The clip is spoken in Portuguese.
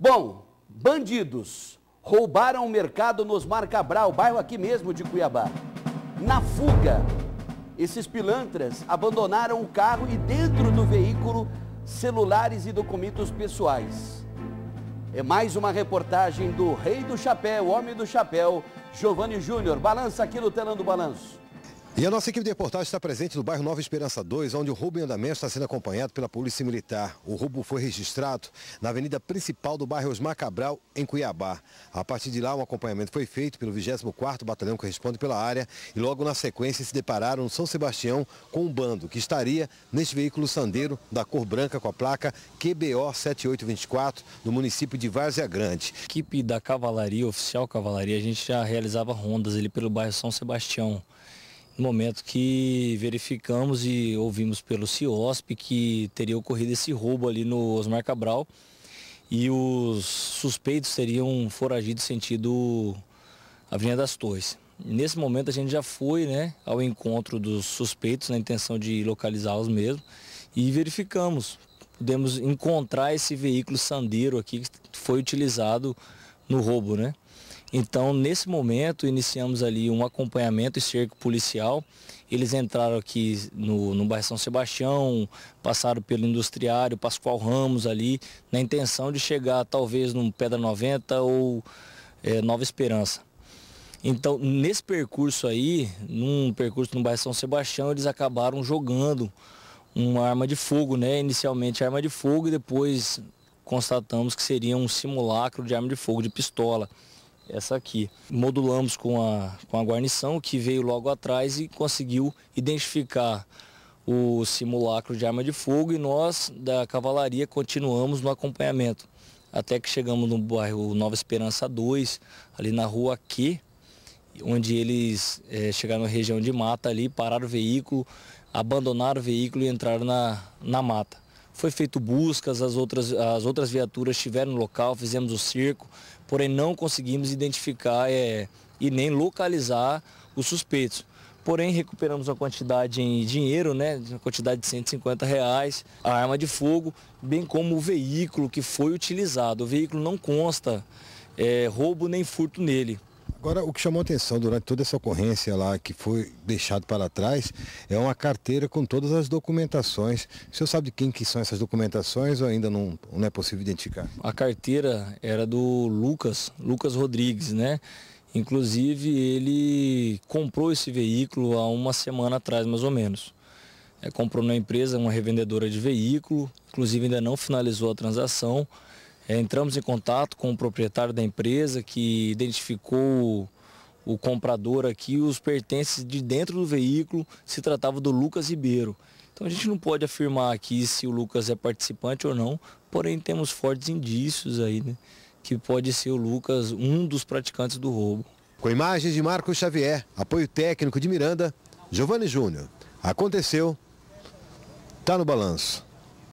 Bom, bandidos roubaram o mercado nos Mar Cabral, bairro aqui mesmo de Cuiabá. Na fuga, esses pilantras abandonaram o carro e dentro do veículo celulares e documentos pessoais. É mais uma reportagem do Rei do Chapéu, Homem do Chapéu, Giovanni Júnior. Balança aqui no telão do balanço. E a nossa equipe de reportagem está presente no bairro Nova Esperança 2, onde o roubo em andamento está sendo acompanhado pela Polícia Militar. O roubo foi registrado na avenida principal do bairro Osmar Cabral, em Cuiabá. A partir de lá, um acompanhamento foi feito pelo 24º Batalhão que responde pela área e logo na sequência se depararam no São Sebastião com um bando que estaria neste veículo sandeiro da cor branca com a placa QBO 7824 no município de Várzea Grande. A equipe da Cavalaria, Oficial Cavalaria, a gente já realizava rondas ali pelo bairro São Sebastião no momento que verificamos e ouvimos pelo CIOSP que teria ocorrido esse roubo ali no Osmar Cabral e os suspeitos seriam foragidos sentido Avenida das Torres. Nesse momento a gente já foi né, ao encontro dos suspeitos na intenção de localizá-los mesmo e verificamos, pudemos encontrar esse veículo sandeiro aqui que foi utilizado no roubo. Né? Então, nesse momento, iniciamos ali um acompanhamento e cerco policial. Eles entraram aqui no, no bairro São Sebastião, passaram pelo Industriário, Pascoal Ramos ali, na intenção de chegar talvez no Pedra 90 ou é, Nova Esperança. Então, nesse percurso aí, num percurso no bairro São Sebastião, eles acabaram jogando uma arma de fogo, né? Inicialmente arma de fogo e depois constatamos que seria um simulacro de arma de fogo de pistola essa aqui. Modulamos com a, com a guarnição que veio logo atrás e conseguiu identificar o simulacro de arma de fogo e nós da cavalaria continuamos no acompanhamento. Até que chegamos no bairro Nova Esperança 2, ali na rua Q, onde eles é, chegaram na região de mata ali, pararam o veículo, abandonaram o veículo e entraram na, na mata. Foi feito buscas, as outras, as outras viaturas estiveram no local, fizemos o circo, porém não conseguimos identificar é, e nem localizar os suspeitos. Porém, recuperamos uma quantidade em dinheiro, né, uma quantidade de 150 reais, a arma de fogo, bem como o veículo que foi utilizado. O veículo não consta é, roubo nem furto nele. Agora, o que chamou atenção durante toda essa ocorrência lá, que foi deixado para trás, é uma carteira com todas as documentações. O senhor sabe de quem que são essas documentações ou ainda não, não é possível identificar? A carteira era do Lucas, Lucas Rodrigues, né? Inclusive, ele comprou esse veículo há uma semana atrás, mais ou menos. É, comprou na empresa, uma revendedora de veículo, inclusive ainda não finalizou a transação. É, entramos em contato com o proprietário da empresa que identificou o comprador aqui os pertences de dentro do veículo se tratava do Lucas Ribeiro. Então a gente não pode afirmar aqui se o Lucas é participante ou não, porém temos fortes indícios aí, né, que pode ser o Lucas um dos praticantes do roubo. Com imagens de Marcos Xavier, apoio técnico de Miranda, Giovanni Júnior. Aconteceu, tá no balanço.